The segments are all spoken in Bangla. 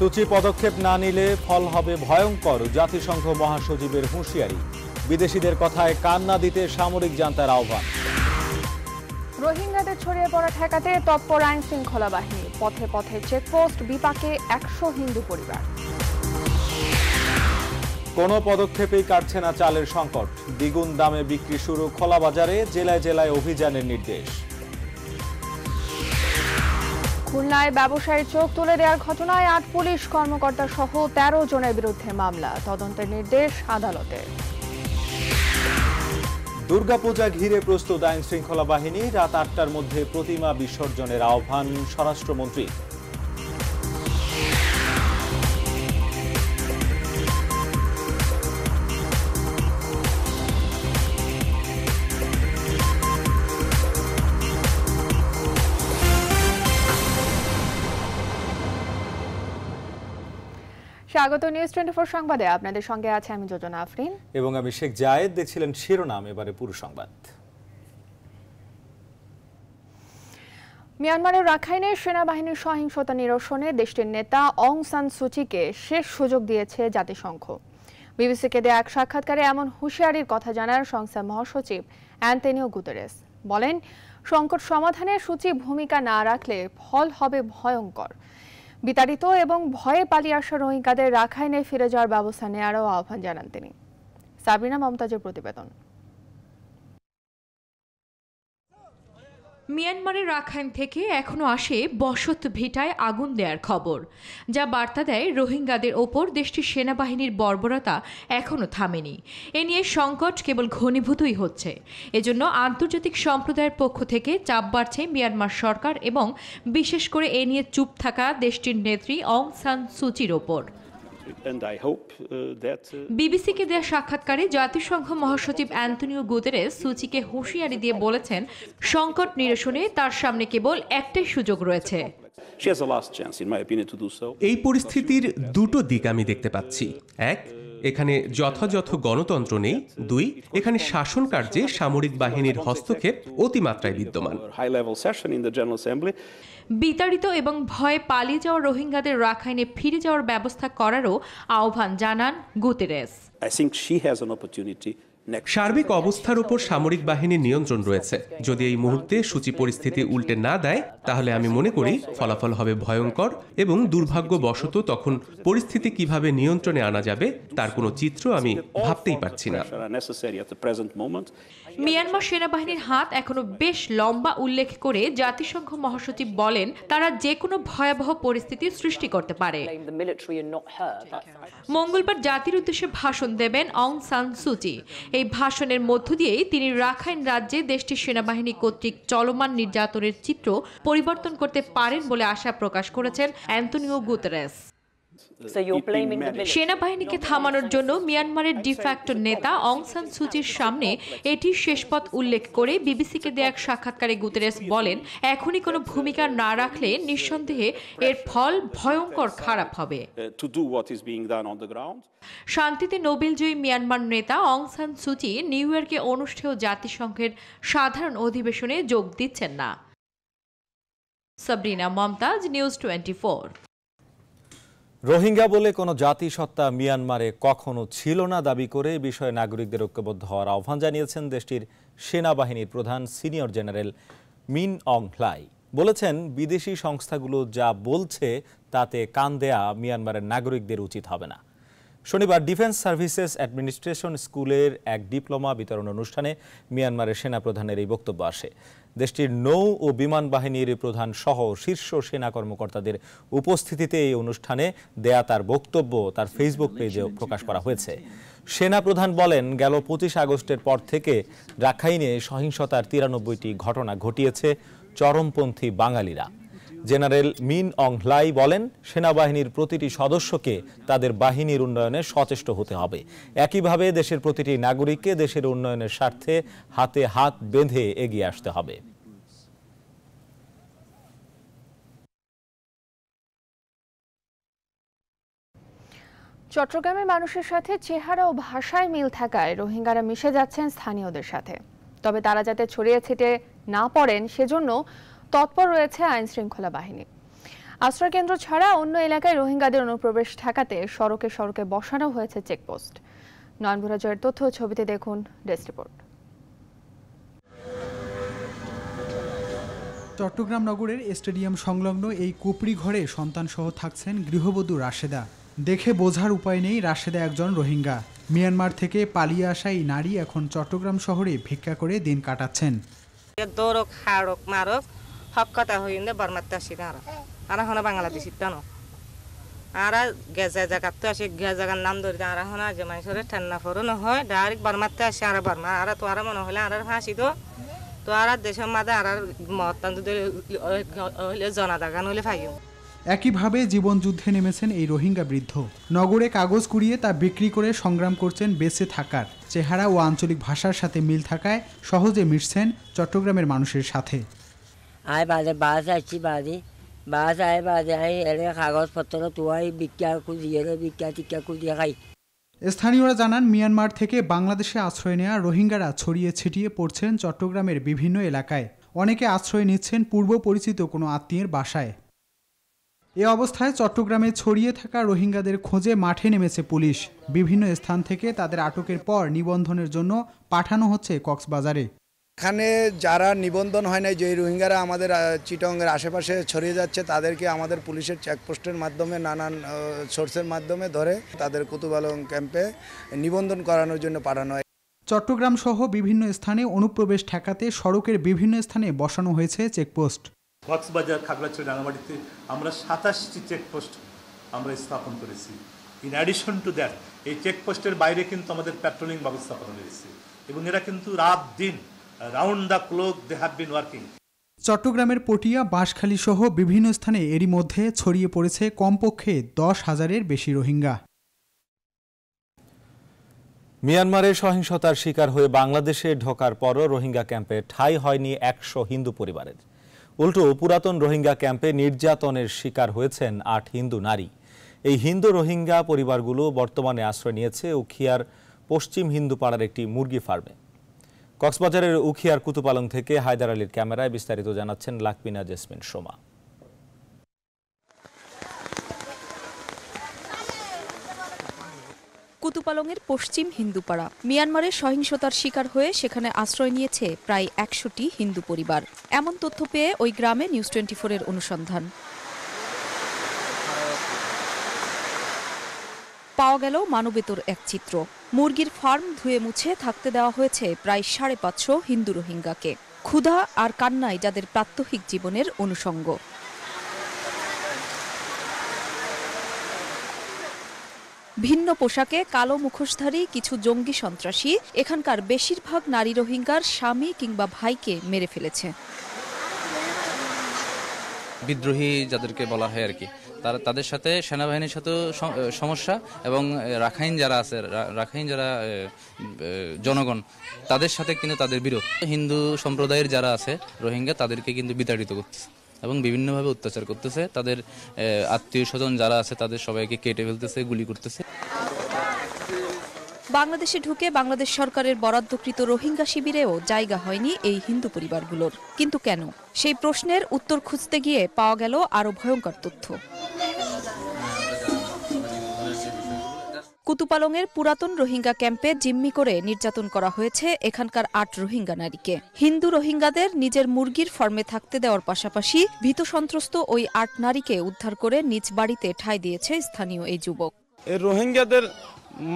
সূচি পদক্ষেপ না নিলে ফল হবে ভয়ঙ্কর জাতিসংঘ মহাসচিবের হুঁশিয়ারি বিদেশিদের কথায় কান না দিতে সামরিক জানতার আহ্বান রোহিঙ্গাদের ছড়িয়ে পড়া ঠেকাতে তৎপর আইন শৃঙ্খলা বাহিনী পথে পথে চেকপোস্ট বিপাকে একশো হিন্দু পরিবার কোনো পদক্ষেপেই কাটছে না চালের সংকট দ্বিগুণ দামে বিক্রি শুরু খোলা বাজারে জেলায় জেলায় অভিযানের নির্দেশ খুলনায় ব্যবসায়ীর চোখ তুলে দেওয়ার ঘটনায় আট পুলিশ কর্মকর্তা সহ তেরো জনের বিরুদ্ধে মামলা তদন্তের নির্দেশ আদালতের দুর্গাপূজা ঘিরে প্রস্তুত আইন শৃঙ্খলা বাহিনী রাত আটটার মধ্যে প্রতিমা বিসর্জনের আহ্বান স্বরাষ্ট্রমন্ত্রী স্বাগত নিউজ টোয়েন্টি ফোর সংবাদে আপনাদের সঙ্গে আছে আমি যোজনা আফরিন এবং আমি শেখ জায়েদ দেখছিলেন শিরোনাম এবারে পুরো সংবাদ মিয়ানমারের রাখাইনে সেনাবাহিনীর সহিংসতা নিরসনে দেশটির নেতা অং সান সুচিকে শেষ সুযোগ দিয়েছে জাতিসংঘ বিবিসিকে দেয়া এক সাক্ষাৎকারে এমন হুঁশিয়ারির কথা জানান সংস্থার মহাসচিব অ্যান্তেনিও গুতেরেস বলেন সংকট সমাধানে সূচি ভূমিকা না রাখলে ফল হবে ভয়ঙ্কর বিতাড়িত এবং ভয়ে পালিয়ে আসা রোহিঙ্গাদের রাখাইনে ফিরে যাওয়ার ব্যবস্থা নেওয়ারও আহ্বান জানান তিনি সাবিনা মমতাজের প্রতিবেদন মিয়ানমারের রাখাইন থেকে এখনও আসে বসত ভিটায় আগুন দেয়ার খবর যা বার্তা দেয় রোহিঙ্গাদের ওপর দেশটির সেনাবাহিনীর বর্বরতা এখনও থামেনি এ নিয়ে সংকট কেবল ঘনীভূতই হচ্ছে এজন্য আন্তর্জাতিক সম্প্রদায়ের পক্ষ থেকে চাপ বাড়ছে মিয়ানমার সরকার এবং বিশেষ করে এ নিয়ে চুপ থাকা দেশটির নেত্রী অং সান সুচির ওপর Uh, uh, বিবিসিকে দেয়া সাক্ষাৎকারে জাতিসংঘ মহাসচিব অ্যান্তনিও গুদেরে সুচিকে হুঁশিয়ারি দিয়ে বলেছেন সংকট নিরসনে তার সামনে কেবল একটাই সুযোগ রয়েছে এই পরিস্থিতির দুটো দিক আমি দেখতে পাচ্ছি এক এখানে যথাযথ গণতন্ত্র নেই দুই এখানে শাসন কার্যে সামরিক বাহিনীর হস্তক্ষেপ অতিমাত্রায় বিদ্যমান বিতাড়িত এবং ভয়ে পালিয়ে যাওয়া রোহিঙ্গাদের রাখাইনে ফিরে যাওয়ার ব্যবস্থা করারও আহ্বান জানান গুতেরেস সার্বিক অবস্থার উপর সামরিক বাহিনীর নিয়ন্ত্রণ রয়েছে যদি এই মুহূর্তে সূচি পরিস্থিতি উল্টে না দেয় তাহলে আমি মনে করি ফলাফল হবে ভয়ঙ্কর এবং দুর্ভাগ্যবশত তখন পরিস্থিতি কিভাবে নিয়ন্ত্রণে আনা যাবে তার কোনো চিত্র আমি ভাবতেই পারছি না মিয়ানমার সেনাবাহিনীর হাত এখনো বেশ লম্বা উল্লেখ করে জাতিসংঘ মহাসচিব বলেন তারা যে কোনো ভয়াবহ পরিস্থিতির সৃষ্টি করতে পারে মঙ্গলবার জাতির উদ্দেশ্যে ভাষণ দেবেন অং সান সুচি এই ভাষণের মধ্য দিয়েই তিনি রাখাইন রাজ্যে দেশটির সেনাবাহিনী কর্তৃক চলমান নির্যাতনের চিত্র পরিবর্তন করতে পারেন বলে আশা প্রকাশ করেছেন অ্যান্টনিও গুতরেস সেনাবাহিনীকে থামানোর জন্য মিয়ানমারের ডিফ্যাক্ট নেতা অং সান সুচির সামনে এটি শেষ পথ উল্লেখ করে বিবিসিকে দেয়া এক সাক্ষাৎকারে গুতেরেস বলেন এখনই কোনো ভূমিকা না রাখলে নিঃসন্দেহে এর ফল ভয়ঙ্কর খারাপ হবে uh, শান্তিতে নোবেলজয়ী মিয়ানমার নেতা অং সান সুচি নিউ ইয়র্কে অনুষ্ঠেয় জাতিসংঘের সাধারণ অধিবেশনে যোগ দিচ্ছেন না সাবরিনা মমতাজ নিউজ টোয়েন্টি রোহিঙ্গা বলে কোনো জাতিসত্তা মিয়ানমারে কখনো ছিল না দাবি করে বিষয়ে নাগরিকদের ঐক্যবদ্ধ হওয়ার আহ্বান জানিয়েছেন দেশটির সেনাবাহিনীর প্রধান সিনিয়র জেনারেল মিন অং হ্লাই বলেছেন বিদেশি সংস্থাগুলো যা বলছে তাতে কান দেয়া মিয়ানমারের নাগরিকদের উচিত হবে না শনিবার ডিফেন্স সার্ভিসেস অ্যাডমিনিস্ট্রেশন স্কুলের এক ডিপ্লোমা বিতরণ অনুষ্ঠানে মিয়ানমারের সেনাপ্রধানের এই বক্তব্য আসে দেশটির নৌ ও বিমান বাহিনীর প্রধান সহ শীর্ষ সেনা কর্মকর্তাদের উপস্থিতিতে এই অনুষ্ঠানে দেয়া তার বক্তব্য তার ফেসবুক পেজেও প্রকাশ করা হয়েছে সেনা প্রধান বলেন গেল পঁচিশ আগস্টের পর থেকে রাখাইনে সহিংসতার তিরানব্বইটি ঘটনা ঘটিয়েছে চরমপন্থী বাঙালিরা জেনারেল মিন অং লাই বলেন সেনাবাহিনীর প্রতিটি সদস্যকে তাদের বাহিনীর উন্নয়নে সচেষ্ট হতে হবে একইভাবে দেশের প্রতিটি নাগরিককে দেশের উন্নয়নের স্বার্থে হাতে হাত বেঁধে এগিয়ে আসতে হবে চট্টগ্রামের মানুষের সাথে চেহারা ও ভাষায় মিল থাকায় রোহিঙ্গারা মিশে যাচ্ছেন স্থানীয়দের সাথে তবে তারা যাতে ছড়িয়ে ছিটে না পড়েন সেজন্য তৎপর রয়েছে আইন শৃঙ্খলা বাহিনী আশ্রয়কেন্দ্র ছাড়া অন্য এলাকায় রোহিঙ্গাদের অনুপ্রবেশ ঠেকাতে সড়কে সড়কে বসানো হয়েছে চেকপোস্ট নয়নভুরা জয়ের তথ্য ছবিতে দেখুন ডেস্ক রিপোর্ট চট্টগ্রাম নগরের স্টেডিয়াম সংলগ্ন এই কুপড়ি ঘরে সন্তানসহ থাকছেন গৃহবধূ রাশেদা দেখে বোঝার উপায় নেই রাশেদা একজন রোহিঙ্গা মিয়ানমার থেকে পালিয়ে আসা এই নারী এখন চট্টগ্রাম শহরে ভিক্ষা করে দিন কাটাচ্ছেন দৌড়ক হাড়ক মারক হক কথা হইন্দে বর্মাতে আসি না আর এখন বাংলাদেশি কেন আর গেজা জায়গার তো আসে গেজা জায়গার নাম ধরে আর এখন আজ মানুষের ঠান্ডা ফরন হয় ডাইরেক্ট বর্মাতে আসে আর বর্মা আর তো আর মনে হলে আর ফাঁসি তো তো আর দেশের মাঝে আর মতান্ত হলে জনা দাগান হলে ফাইও একইভাবে জীবনযুদ্ধে নেমেছেন এই রোহিঙ্গা বৃদ্ধ নগরে কাগজ কুড়িয়ে তা বিক্রি করে সংগ্রাম করছেন বেঁচে থাকার চেহারা ও আঞ্চলিক ভাষার সাথে মিল থাকায় সহজে মিশছেন চট্টগ্রামের মানুষের সাথে আই বাজে বাস আসছি বাজে বাস আয় বাজে আই এলে কাগজপত্র তোয়াই বিক্রিয়া খুঁজিয়ে বিক্রিয়া টিক্কা খুঁজিয়ে খাই স্থানীয়রা জানান মিয়ানমার থেকে বাংলাদেশে আশ্রয় নেওয়া রোহিঙ্গারা ছড়িয়ে ছিটিয়ে পড়ছেন চট্টগ্রামের বিভিন্ন এলাকায় অনেকে আশ্রয় নিচ্ছেন পূর্ব পরিচিত কোনো আত্মীয়ের বাসায় এ অবস্থায় চট্টগ্রামে ছড়িয়ে থাকা রোহিঙ্গাদের খোঁজে মাঠে নেমেছে পুলিশ বিভিন্ন স্থান থেকে তাদের আটকের পর নিবন্ধনের জন্য পাঠানো হচ্ছে কক্সবাজারে এখানে যারা নিবন্ধন হয় নাই যে রোহিঙ্গারা আমাদের চিটংয়ের আশেপাশে ছড়িয়ে যাচ্ছে তাদেরকে আমাদের পুলিশের চেকপোস্টের মাধ্যমে নানান সোর্সের মাধ্যমে ধরে তাদের কুতুবালং ক্যাম্পে নিবন্ধন করানোর জন্য পাঠানো হয় চট্টগ্রাম সহ বিভিন্ন স্থানে অনুপ্রবেশ ঠেকাতে সড়কের বিভিন্ন স্থানে বসানো হয়েছে চেকপোস্ট কক্সবাজার খাগড়াছড়ি রাঙামাটিতে আমরা সাতাশটি চেকপোস্ট আমরা স্থাপন করেছি ইন অ্যাডিশন টু দ্যাট এই চেকপোস্টের বাইরে কিন্তু আমাদের প্যাট্রোলিং ব্যবস্থাপনা রয়েছে এবং এরা কিন্তু রাত দিন round the they have been working চট্টগ্রামের পটিয়া বাঁশখালী সহ বিভিন্ন স্থানে এরই মধ্যে ছড়িয়ে পড়েছে কমপক্ষে দশ হাজারের বেশি রোহিঙ্গা মিয়ানমারে সহিংসতার শিকার হয়ে বাংলাদেশে ঢোকার পরও রোহিঙ্গা ক্যাম্পে ঠাঁই হয়নি একশো হিন্দু পরিবারের উল্টো পুরাতন রোহিঙ্গা ক্যাম্পে নির্যাতনের শিকার হয়েছেন আট হিন্দু নারী এই হিন্দু রোহিঙ্গা পরিবারগুলো বর্তমানে আশ্রয় নিয়েছে উখিয়ার পশ্চিম হিন্দু পাড়ার একটি মুরগি ফার্মে কক্সবাজারের উখিয়ার কুতুপালং থেকে হায়দার আলীর ক্যামেরায় বিস্তারিত জানাচ্ছেন লাকমিনা জেসমিন সোমা কুতুপালংয়ের পশ্চিম হিন্দুপাড়া মিয়ানমারের সহিংসতার শিকার হয়ে সেখানে আশ্রয় নিয়েছে প্রায় একশোটি হিন্দু পরিবার এমন তথ্য পেয়ে ওই গ্রামে নিউজ টোয়েন্টি ফোরের অনুসন্ধান পাওয়া গেল মানবেতর এক চিত্র মুরগির ফার্ম ধুয়ে মুছে থাকতে দেওয়া হয়েছে প্রায় সাড়ে পাঁচশো হিন্দু রোহিঙ্গাকে ক্ষুধা আর কান্নাই যাদের প্রাত্যহিক জীবনের অনুষঙ্গ ভিন্ন পোশাকে কালো মুখোশধারী কিছু জঙ্গি সন্ত্রাসী এখানকার বেশিরভাগ নারী রোহিঙ্গার স্বামী কিংবা ভাইকে মেরে ফেলেছে বিদ্রোহী যাদেরকে বলা হয় আর কি তারা তাদের সাথে সেনাবাহিনীর সাথেও সমস্যা এবং রাখাইন যারা আছে রাখাইন যারা জনগণ তাদের সাথে কিন্তু তাদের বিরোধ হিন্দু সম্প্রদায়ের যারা আছে রোহিঙ্গা তাদেরকে কিন্তু বিতাড়িত করতেছে এবং বিভিন্নভাবে অত্যাচার করতেছে তাদের আত্মীয় স্বজন যারা আছে তাদের সবাইকে কেটে ফেলতেছে গুলি করতেছে বাংলাদেশে ঢুকে বাংলাদেশ সরকারের বরাদ্দকৃত রোহিঙ্গা শিবিরেও জায়গা হয়নি এই হিন্দু পরিবারগুলোর কিন্তু কেন সেই প্রশ্নের উত্তর খুঁজতে গিয়ে পাওয়া গেল আরও ভয়ঙ্কর তথ্য কুতুপালংয়ের পুরাতন রোহিঙ্গা ক্যাম্পে জিম্মি করে নির্যাতন করা হয়েছে এখানকার আট রোহিঙ্গা নারীকে হিন্দু রোহিঙ্গাদের নিজের মুরগির ফার্মে থাকতে দেওয়ার পাশাপাশি ভীত সন্ত্রস্ত ওই আট নারীকে উদ্ধার করে নিজ বাড়িতে ঠাঁই দিয়েছে স্থানীয় এই যুবক এই রোহিঙ্গাদের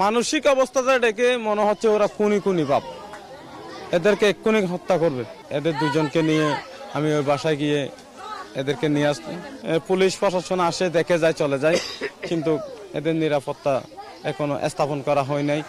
মানসিক অবস্থাটা ডেকে মনে হচ্ছে ওরা কুনি কুনি পাপ এদেরকে এক্ষুনি হত্যা করবে এদের দুজনকে নিয়ে আমি ওই বাসায় গিয়ে এদেরকে নিয়ে আসতে পুলিশ প্রশাসন আসে দেখে যায় চলে যায় কিন্তু এদের নিরাপত্তা এখনো স্থাপন করা হয় নাই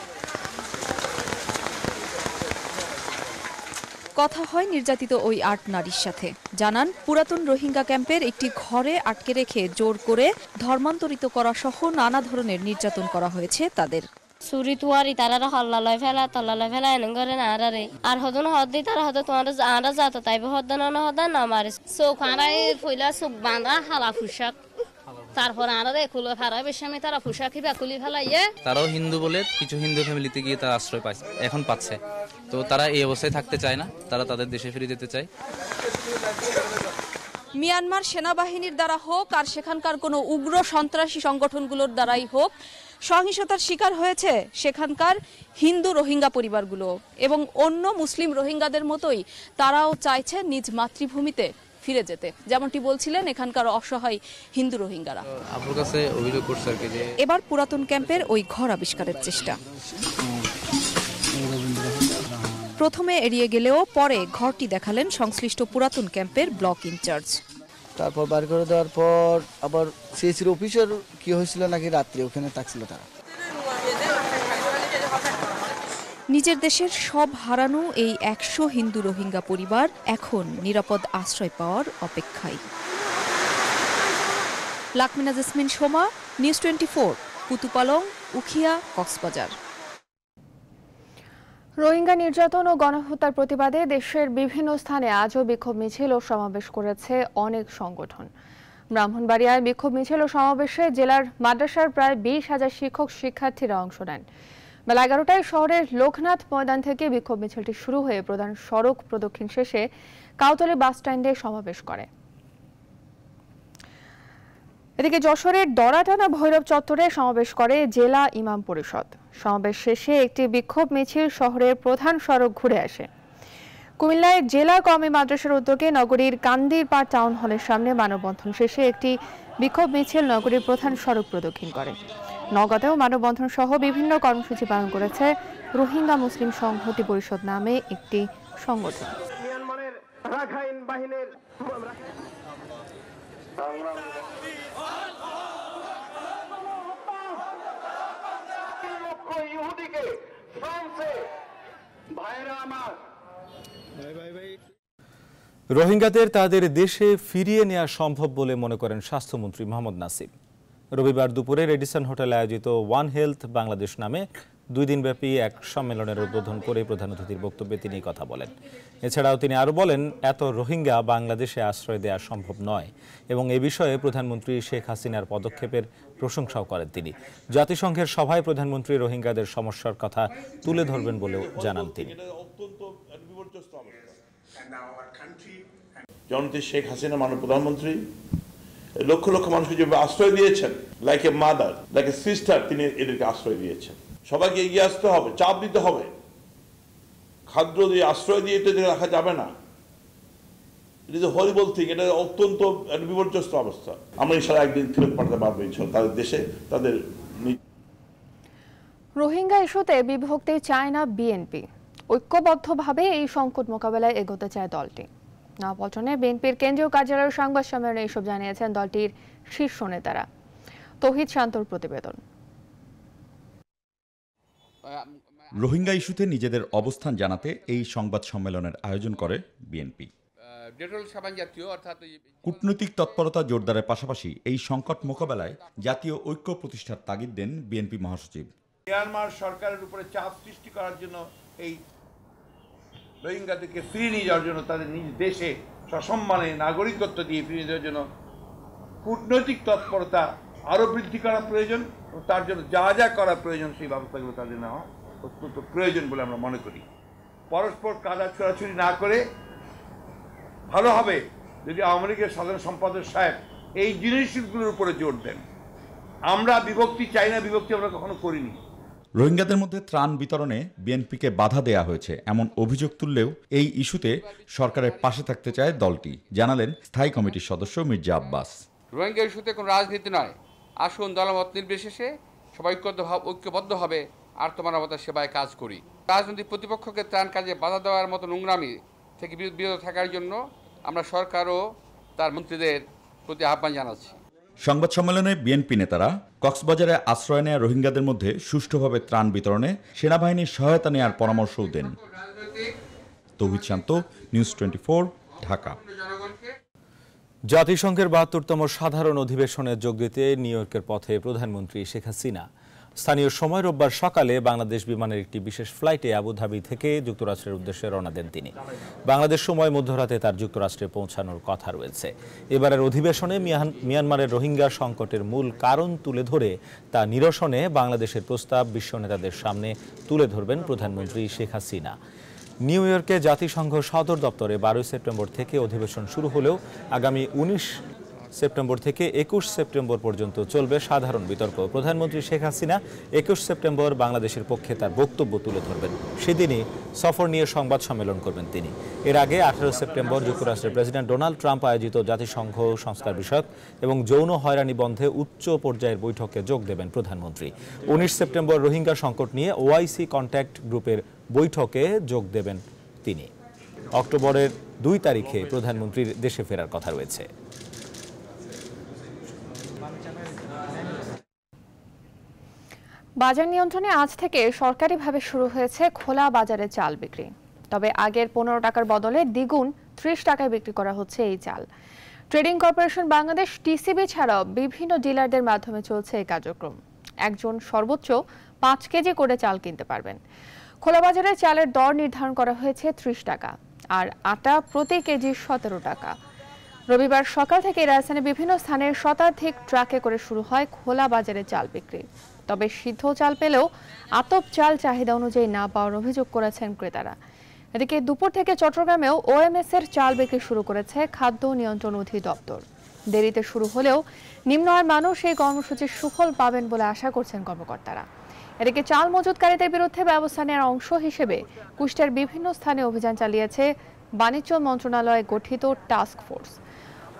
কথা হয় নির্যাতিত ওই আট নারীর সাথে জানান পুরাতন রোহিঙ্গা ক্যাম্পের একটি ঘরে আটকে রেখে জোর করে ধর্মান্তরিত করা সহ নানা ধরনের নির্যাতন করা হয়েছে তাদের চুরি তুয়ারি তারা লয় ফেলা তল্লালয় ফেলা এনে করে না আরে আর হদন হদ তারা হদ তোমার আরা যাতো তাই হদ না হদ না মারে চোখ আড়াই ফইলা চোখ বাঁধা হালা ফুসাক তারপর আরে খুলে ফারাবে স্বামী তারা পোশাকি বা খুলি ফেলাইয়ে তারাও হিন্দু বলে কিছু হিন্দু ফ্যামিলিতে গিয়ে তারা আশ্রয় পায় এখন পাচ্ছে তো তারা এই অবস্থায় থাকতে চায় না তারা তাদের দেশে ফিরে যেতে চায় মিয়ানমার সেনাবাহিনীর দ্বারা হোক আর সেখানকার কোনো উগ্র সন্ত্রাসী সংগঠনগুলোর দ্বারাই হোক সহিংসতার শিকার হয়েছে সেখানকার হিন্দু রোহিঙ্গা পরিবারগুলো এবং অন্য মুসলিম রোহিঙ্গাদের মতোই তারাও চাইছে নিজ মাতৃভূমিতে ফিরে যেতে যেমনটি বলছিলেন এখানকার অসহায় হিন্দু রোহিঙ্গারা এবার পুরাতন ক্যাম্পের ওই ঘর আবিষ্কারের চেষ্টা প্রথমে এড়িয়ে গেলেও পরে ঘরটি দেখালেন সংশ্লিষ্ট পুরাতন ক্যাম্পের ব্লক ইনচার্জ তারপর বার করে দেওয়ার পর আবার সিএসির অফিসার কি হয়েছিল নাকি রাত্রে ওখানে থাকছিল তারা নিজের দেশের সব হারানো এই একশো হিন্দু রোহিঙ্গা পরিবার এখন নিরাপদ আশ্রয় পাওয়ার অপেক্ষায় Lakmina Jesmin Soma news twenty four Kutupalong Ukhiya Cox's Bazar Rohingya নির্যাতন ও গণহত্যার প্রতিবাদে দেশের বিভিন্ন স্থানে আজও বিক্ষোভ মিছিল ও সমাবেশ করেছে অনেক সংগঠন ব্রাহ্মণবাড়িয়ায় বিক্ষোভ মিছিল ও সমাবেশে জেলার মাদ্রাসার প্রায় বিশ হাজার শিক্ষক শিক্ষার্থীরা অংশ নেন বেলা এগারোটায় শহরের লোকনাথ ময়দান থেকে বিক্ষোভ মিছিলটি শুরু হয়ে প্রধান সড়ক প্রদক্ষিণ শেষে কাউতলি বাস স্ট্যান্ডে সমাবেশ করে এদিকে যশোরের দড়াটানা ভৈরব চত্বরে সমাবেশ করে জেলা ইমাম পরিষদ সমাবেশ শেষে একটি বিক্ষোভ মিছিল শহরের প্রধান সড়ক ঘুরে আসে কুমিল্লায় জেলা কমি মাদ্রাসার উদ্যোগে নগরীর কান্দিরপাড় টাউন হলের সামনে মানববন্ধন শেষে একটি বিক্ষোভ মিছিল নগরীর প্রধান সড়ক প্রদক্ষিণ করে নগদেও মানববন্ধন সহ বিভিন্ন কর্মসূচি পালন করেছে রোহিঙ্গা মুসলিম সংহতি পরিষদ নামে একটি সংগঠন রোহিঙ্গাদের তাদের দেশে ফিরিয়ে নেওয়া সম্ভব বলে মনে করেন স্বাস্থ্যমন্ত্রী মোহাম্মদ নাসিম রবিবার দুপুরে রেডিসন হোটেলে আয়োজিত ওয়ান হেলথ বাংলাদেশ নামে দুই দিনব্যাপী এক সম্মেলনের উদ্বোধন করে প্রধান অতিথির বক্তব্যে তিনি কথা বলেন এছাড়াও তিনি আরও বলেন এত রোহিঙ্গা বাংলাদেশে আশ্রয় দেওয়া সম্ভব নয় এবং এ বিষয়ে প্রধানমন্ত্রী শেখ হাসিনার পদক্ষেপের প্রশংসাও করেন তিনি জাতিসংঘের সভায় প্রধানমন্ত্রী রোহিঙ্গাদের সমস্যার কথা তুলে ধরবেন বলেও জানান তিনি জনতি শেখ হাসিনা মাননীয় প্রধানমন্ত্রী লক্ষ লক্ষ মানুষকে যেভাবে আশ্রয় দিয়েছেন like a mother like a sister তিনি এদেরকে আশ্রয় দিয়েছেন সবাইকে এগিয়ে আসতে হবে চাপ দিতে হবে খাদ্য দিয়ে আশ্রয় দিয়ে তো এদেরকে রাখা যাবে না ইট ইজ হরিবল থিং এটা অত্যন্ত বিপর্যস্ত অবস্থা আমরা ইনশাল্লাহ একদিন ফেরত পাঠাতে পারবো ইনশাল্লাহ তাদের দেশে তাদের রোহিঙ্গা ইস্যুতে বিভক্তি চায় না বিএনপি ঐক্যবদ্ধভাবে এই সংকট মোকাবেলায় এগোতে চায় দলটি নয়াপল্টনে বিএনপির কেন্দ্রীয় কার্যালয়ের সংবাদ সম্মেলনে এসব জানিয়েছেন দলটির শীর্ষ নেতারা তহিদ শান্তর প্রতিবেদন রোহিঙ্গা ইস্যুতে নিজেদের অবস্থান জানাতে এই সংবাদ সম্মেলনের আয়োজন করে বিএনপি কূটনৈতিক তৎপরতা জোরদারের পাশাপাশি এই সংকট মোকাবেলায় জাতীয় ঐক্য প্রতিষ্ঠার তাগিদ দেন বিএনপি মহাসচিব মিয়ানমার সরকারের উপরে চাপ সৃষ্টি করার জন্য এই রোহিঙ্গাদেরকে ফিরিয়ে নিয়ে যাওয়ার জন্য তাদের নিজ দেশে সসম্মানে নাগরিকত্ব দিয়ে ফিরিয়ে দেওয়ার জন্য কূটনৈতিক তৎপরতা আরও বৃদ্ধি করা প্রয়োজন এবং তার জন্য যা যা করা প্রয়োজন সেই ব্যবস্থাগুলো তাদের নেওয়া অত্যন্ত প্রয়োজন বলে আমরা মনে করি পরস্পর কাদা ছোড়াছুরি না করে ভালো হবে যদি আওয়ামী লীগের সাধারণ সম্পাদক সাহেব এই জিনিসগুলোর উপরে জোর দেন আমরা বিভক্তি চাই না বিভক্তি আমরা কখনো করিনি রোহিঙ্গাদের মধ্যে ত্রাণ বিতরণে বিএনপিকে বাধা দেয়া হয়েছে এমন অভিযোগ তুললেও এই ইস্যুতে সরকারের পাশে থাকতে চায় দলটি জানালেন স্থায়ী কমিটির সদস্য মির্জা আব্বাস রোহিঙ্গা ইস্যুতে কোনো রাজনীতি নয় আসুন দলমত নির্বিশেষে সবাই ঐক্যবদ্ধভাবে আর্তমানবতার সেবায় কাজ করি রাজনৈতিক প্রতিপক্ষকে ত্রাণ কাজে বাধা দেওয়ার মতো নোংরামি থেকে বিরত থাকার জন্য আমরা সরকারও তার মন্ত্রীদের প্রতি আহ্বান জানাচ্ছি সংবাদ সম্মেলনে বিএনপি নেতারা কক্সবাজারে আশ্রয় নেয়া রোহিঙ্গাদের মধ্যে সুষ্ঠুভাবে ত্রাণ বিতরণে সেনাবাহিনীর সহায়তা নেওয়ার পরামর্শও দেন তৌহিদ শান্ত নিউজ টোয়েন্টি ঢাকা জাতিসংঘের বাহাত্তরতম সাধারণ অধিবেশনে যোগ দিতে নিউ ইয়র্কের পথে প্রধানমন্ত্রী শেখ হাসিনা স্থানীয় সময় রোববার সকালে বাংলাদেশ বিমানের একটি বিশেষ ফ্লাইটে আবুধাবি থেকে যুক্তরাষ্ট্রের উদ্দেশ্যে রওনা দেন তিনি বাংলাদেশ সময় মধ্যরাতে তার যুক্তরাষ্ট্রে পৌঁছানোর কথা রয়েছে এবারের অধিবেশনে মিয়ানমারের রোহিঙ্গা সংকটের মূল কারণ তুলে ধরে তা নিরসনে বাংলাদেশের প্রস্তাব বিশ্ব নেতাদের সামনে তুলে ধরবেন প্রধানমন্ত্রী শেখ হাসিনা নিউ ইয়র্কে জাতিসংঘ সদর দপ্তরে বারোই সেপ্টেম্বর থেকে অধিবেশন শুরু হলেও আগামী উনিশ সেপ্টেম্বর থেকে একুশ সেপ্টেম্বর পর্যন্ত চলবে সাধারণ বিতর্ক প্রধানমন্ত্রী শেখ হাসিনা একুশ সেপ্টেম্বর বাংলাদেশের পক্ষে তার বক্তব্য তুলে ধরবেন সেদিনই সফর নিয়ে সংবাদ সম্মেলন করবেন তিনি এর আগে আঠারো সেপ্টেম্বর যুক্তরাষ্ট্রের প্রেসিডেন্ট ডোনাল্ড ট্রাম্প আয়োজিত জাতিসংঘ সংস্কার বিষয়ক এবং যৌন হয়রানি বন্ধে উচ্চ পর্যায়ের বৈঠকে যোগ দেবেন প্রধানমন্ত্রী উনিশ সেপ্টেম্বর রোহিঙ্গা সংকট নিয়ে ওআইসি কন্ট্যাক্ট গ্রুপের বৈঠকে যোগ দেবেন তিনি অক্টোবরের দুই তারিখে প্রধানমন্ত্রীর দেশে ফেরার কথা রয়েছে বাজার নিয়ন্ত্রণে আজ থেকে সরকারিভাবে শুরু হয়েছে খোলা বাজারে চাল বিক্রি তবে আগের পনেরো টাকার বদলে দ্বিগুণ ত্রিশ টাকায় বিক্রি করা হচ্ছে এই চাল ট্রেডিং কর্পোরেশন বাংলাদেশ টিসিবি ছাড়াও বিভিন্ন ডিলারদের মাধ্যমে চলছে এই কার্যক্রম একজন সর্বোচ্চ পাঁচ কেজি করে চাল কিনতে পারবেন খোলা বাজারে চালের দর নির্ধারণ করা হয়েছে ত্রিশ টাকা আর আটা প্রতি কেজি সতেরো টাকা রবিবার সকাল থেকে রাজধানীর বিভিন্ন স্থানে শতাধিক ট্রাকে করে শুরু হয় খোলা বাজারে চাল বিক্রি তবে সিদ্ধ চাল পেলেও আতপ চাল চাহিদা অনুযায়ী না পাওয়ার অভিযোগ করেছেন ক্রেতারা এদিকে দুপুর থেকে চট্টগ্রামেও ওএমএস এর চাল বিক্রি শুরু করেছে খাদ্য নিয়ন্ত্রণ অধিদপ্তর দেরিতে শুরু হলেও নিম্ন আয়ের মানুষ এই কর্মসূচির সুফল পাবেন বলে আশা করছেন কর্মকর্তারা এদিকে চাল মজুতকারীদের বিরুদ্ধে ব্যবস্থা নেওয়ার অংশ হিসেবে কুষ্টের বিভিন্ন স্থানে অভিযান চালিয়েছে বাণিজ্য মন্ত্রণালয়ে গঠিত টাস্ক ফোর্স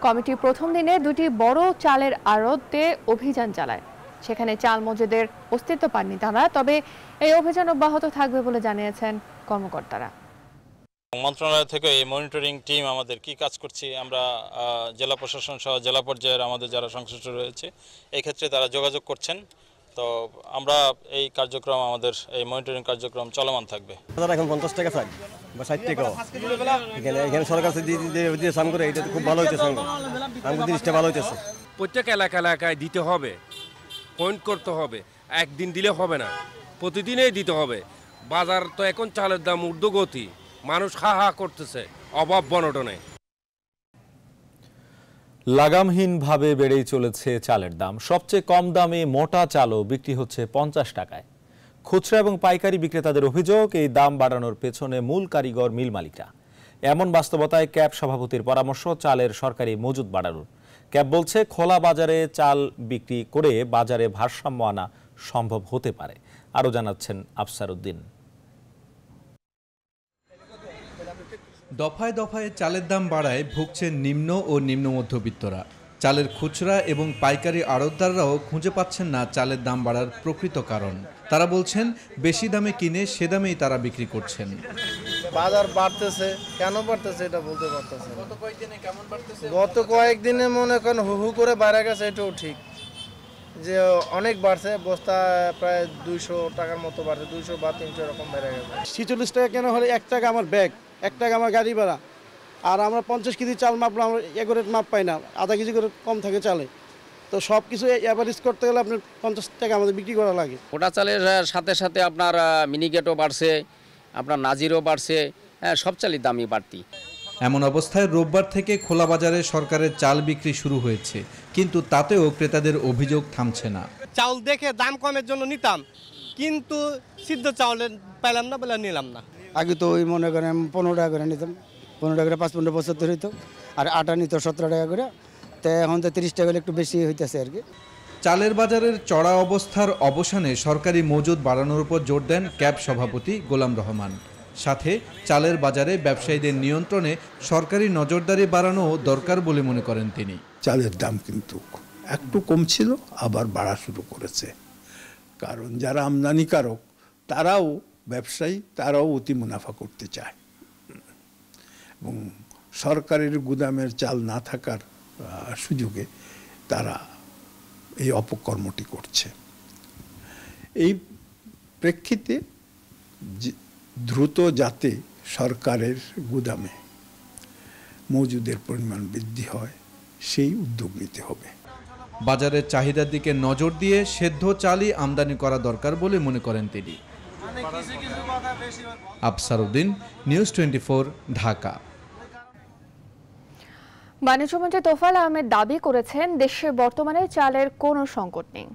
কমিটি প্রথম দিনে দুটি বড় চালের আড়তে অভিযান চালায় সেখানে চাল মজুদের অস্তিত্ব পাননি তারা তবে এই অভিযান অব্যাহত থাকবে বলে জানিয়েছেন কর্মকর্তারা মন্ত্রণালয় থেকে এই মনিটরিং টিম আমাদের কি কাজ করছি আমরা জেলা প্রশাসন সহ জেলা পর্যায়ের আমাদের যারা সংশ্লিষ্ট রয়েছে এই ক্ষেত্রে তারা যোগাযোগ করছেন তো আমরা এই কার্যক্রম আমাদের এই মনিটরিং কার্যক্রম চলমান থাকবে এখন পঞ্চাশ টাকা বা ষাট টাকা এখানে সরকার খুব ভালো হইতেছে প্রত্যেক এলাকা এলাকায় দিতে হবে পয়েন্ট করতে হবে একদিন দিলে হবে না প্রতিদিনেই দিতে হবে বাজার তো এখন চালের দাম ঊর্ধ্বগতি মানুষ হা হা করতেছে অভাব বনটনে লাগামহীনভাবে বেড়েই চলেছে চালের দাম সবচেয়ে কম দামে মোটা চালও বিক্রি হচ্ছে পঞ্চাশ টাকায় খুচরা এবং পাইকারি বিক্রেতাদের অভিযোগ এই দাম বাড়ানোর পেছনে মূল কারিগর মিল মালিকরা এমন বাস্তবতায় ক্যাব সভাপতির পরামর্শ চালের সরকারি মজুদ বাড়ানোর ক্যাব বলছে খোলা বাজারে চাল বিক্রি করে বাজারে ভারসাম্য আনা সম্ভব হতে পারে আরও জানাচ্ছেন আফসারউদ্দিন দফায় দফায় চালের দাম বাড়ায় ভুগছেন নিম্ন ও নিম্ন মধ্যবিত্তরা চালের খুচরা এবং পাইকারি আড়তদাররাও খুঁজে পাচ্ছেন না চালের দাম বাড়ার প্রকৃত কারণ তারা বলছেন বেশি দামে কিনে সে দামেই তারা বিক্রি করছেন বাজার বাড়তেছে কেন বাড়তেছে এটা বলতে পারতেছে গত কয়েকদিনে মনে করেন হু হু করে বাইরে গেছে এটাও ঠিক যে অনেক বাড়ছে বস্তা প্রায় দুইশো টাকার মতো বাড়ছে দুইশো বা তিনশো এরকম বেড়ে গেছে ছিচল্লিশ টাকা কেন হলে এক টাকা আমার ব্যাগ এক টাকা আমার গাড়ি ভাড়া আর আমরা পঞ্চাশ কেজি চাল মাপলে আমরা এক রেট মাপ পাই না আধা কেজি করে কম থাকে চালে তো সব কিছু অ্যাভারেজ করতে গেলে আপনার পঞ্চাশ টাকা আমাদের বিক্রি করা লাগে ওটা চালের সাথে সাথে আপনার মিনিকেটও বাড়ছে আপনার নাজিরও বাড়ছে হ্যাঁ সব চালের দামই বাড়তি এমন অবস্থায় রোববার থেকে খোলা বাজারে সরকারের চাল বিক্রি শুরু হয়েছে কিন্তু তাতেও ক্রেতাদের অভিযোগ থামছে না চাল দেখে দাম কমের জন্য নিতাম কিন্তু সিদ্ধ চাউলের পেলাম না বলে নিলাম না আগে তো ওই মনে করেন পনেরো টাকা করে নিতাম পনেরো টাকা করে পাঁচ পনেরো বছর ধরে হইতো আর আটা নিত সতেরো টাকা করে তো এখন তো তিরিশ টাকা একটু বেশি হইতেছে আর কি চালের বাজারের চড়া অবস্থার অবসানে সরকারি মজুদ বাড়ানোর উপর জোর দেন ক্যাব সভাপতি গোলাম রহমান সাথে চালের বাজারে ব্যবসায়ীদের নিয়ন্ত্রণে সরকারি নজরদারি বাড়ানো দরকার বলে মনে করেন তিনি চালের দাম কিন্তু একটু কমছিল আবার বাড়া শুরু করেছে কারণ যারা আমদানিকারক তারাও ব্যবসায়ী তারাও অতি মুনাফা করতে চায় এবং সরকারের গুদামের চাল না থাকার সুযোগে তারা এই অপকর্মটি করছে এই প্রেক্ষিতে দ্রুত যাতে সরকারের গুদামে মজুদের পরিমাণ বৃদ্ধি হয় সেই উদ্যোগ নিতে হবে বাজারের চাহিদার দিকে নজর দিয়ে সেদ্ধ চালই আমদানি করা দরকার বলে মনে করেন তিনি আফসারউদ্দিন নিউজ টোয়েন্টি ঢাকা বাণিজ্যমন্ত্রী তোফাল আহমেদ দাবি করেছেন দেশে বর্তমানে চালের কোনো সংকট নেই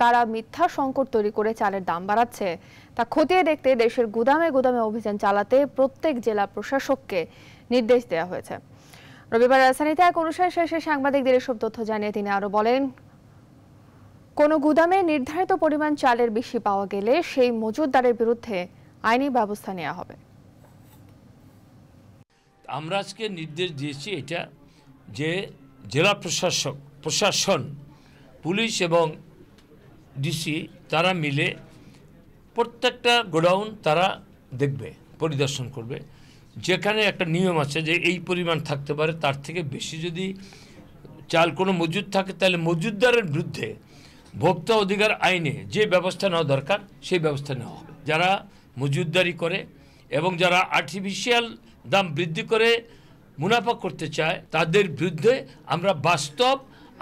কারা মিথ্যা সংকট তৈরি করে চালের দাম বাড়াচ্ছে তা খতিয়ে দেখতে দেশের গুদামে গুদামে অভিযান চালাতে প্রত্যেক জেলা প্রশাসককে নির্দেশ দেওয়া হয়েছে রবিবার রাজধানীতে এক অনুষ্ঠান শেষে সাংবাদিকদের এসব তথ্য জানিয়ে তিনি আরো বলেন কোনো গুদামে নির্ধারিত পরিমাণ চালের বেশি পাওয়া গেলে সেই মজুদদারের বিরুদ্ধে আইনি ব্যবস্থা নেওয়া হবে আমরা আজকে নির্দেশ দিয়েছি এটা যে জেলা প্রশাসক প্রশাসন পুলিশ এবং ডিসি তারা মিলে প্রত্যেকটা গোডাউন তারা দেখবে পরিদর্শন করবে যেখানে একটা নিয়ম আছে যে এই পরিমাণ থাকতে পারে তার থেকে বেশি যদি চাল কোনো মজুদ থাকে তাহলে মজুদদারের বিরুদ্ধে ভোক্তা অধিকার আইনে যে ব্যবস্থা নেওয়া দরকার সেই ব্যবস্থা নেওয়া হবে যারা মজুদদারি করে এবং যারা আর্টিফিশিয়াল দাম বৃদ্ধি করে মুনাফা করতে চায় তাদের বিরুদ্ধে আমরা বাস্তব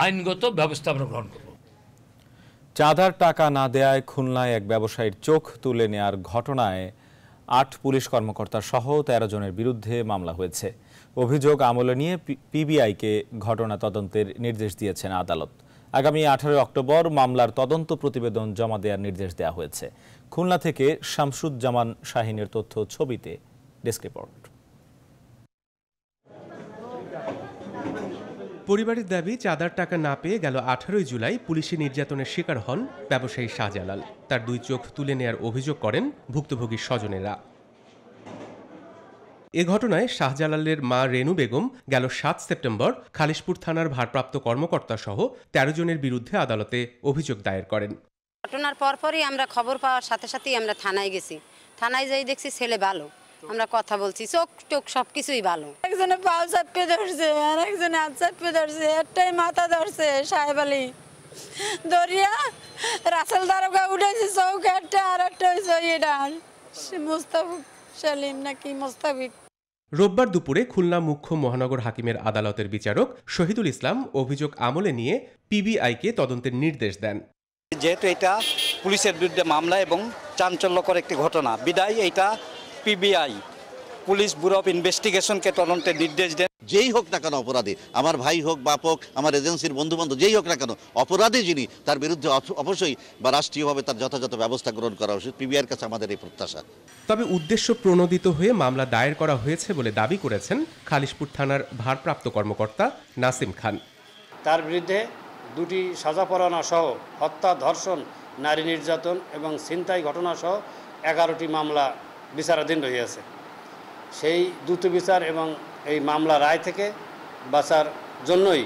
আইনগত ব্যবস্থা আমরা গ্রহণ করব চাঁদার টাকা না দেয়ায় খুলনায় এক ব্যবসায়ীর চোখ তুলে নেয়ার ঘটনায় আট পুলিশ কর্মকর্তা সহ তেরো জনের বিরুদ্ধে মামলা হয়েছে অভিযোগ আমলে নিয়ে পিবিআইকে ঘটনা তদন্তের নির্দেশ দিয়েছেন আদালত আগামী আঠারোই অক্টোবর মামলার তদন্ত প্রতিবেদন জমা দেওয়ার নির্দেশ দেওয়া হয়েছে খুলনা থেকে শামসুজ্জামান শাহিনের তথ্য ছবিতে ডেস্ক রিপোর্ট পরিবারের দাবি চাঁদার টাকা না পেয়ে গেল আঠারোই জুলাই পুলিশি নির্যাতনের শিকার হন ব্যবসায়ী শাহজালাল তার দুই চোখ তুলে নেয়ার অভিযোগ করেন ভুক্তভোগীর স্বজনেরা এ ঘটনায় শাহজালালের মা রেনু বেগম গেল সাত সেপ্টেম্বর খালিশপুর থানার ভারপ্রাপ্ত কর্মকর্তা সহ তেরো জনের বিরুদ্ধে আদালতে অভিযোগ দায়ের করেন ঘটনার পরপরই আমরা খবর পাওয়ার সাথে সাথেই আমরা থানায় গেছি থানায় যাই দেখছি ছেলে ভালো আমরা কথা বলছি চোখ টোক সব কিছুই ভালো একজনে পাও চাপিয়ে ধরছে আর একজনে হাত চাপিয়ে ধরছে একটাই মাথা ধরছে সাহেব আলী দরিয়া রাসেল দারোগা উঠেছে চৌক একটা আর একটা হয়েছে এটা মুস্তাফিক সালিম নাকি মুস্তাফিক রোববার দুপুরে খুলনা মুখ্য মহানগর হাকিমের আদালতের বিচারক শহীদুল ইসলাম অভিযোগ আমলে নিয়ে পিবিআইকে তদন্তের নির্দেশ দেন যেহেতু এটা পুলিশের বিরুদ্ধে মামলা এবং চাঞ্চল্যকর একটি ঘটনা বিদায় এটা পিবিআই পুলিশ ব্যুরো অফ ইনভেস্টিগেশনকে তদন্তের নির্দেশ দেন যেই হোক না কেন অপরাধী আমার ভাই হোক বাপ হোক আমার এজেন্সির বন্ধুবান্ধব যেই হোক না কেন অপরাধী যিনি তার বিরুদ্ধে অবশ্যই বা রাষ্ট্রীয়ভাবে তার যথাযথ ব্যবস্থা গ্রহণ করা উচিত পিবিআর কাছে আমাদের এই প্রত্যাশা তবে উদ্দেশ্য প্রণোদিত হয়ে মামলা দায়ের করা হয়েছে বলে দাবি করেছেন খালিশপুর থানার ভারপ্রাপ্ত কর্মকর্তা নাসিম খান তার বিরুদ্ধে দুটি সাজা পরানা সহ হত্যা ধর্ষণ নারী নির্যাতন এবং ছিনতাই ঘটনা সহ এগারোটি মামলা বিচারাধীন রয়েছে সেই দ্রুত বিচার এবং এই মামলা রায় থেকে বাঁচার জন্যই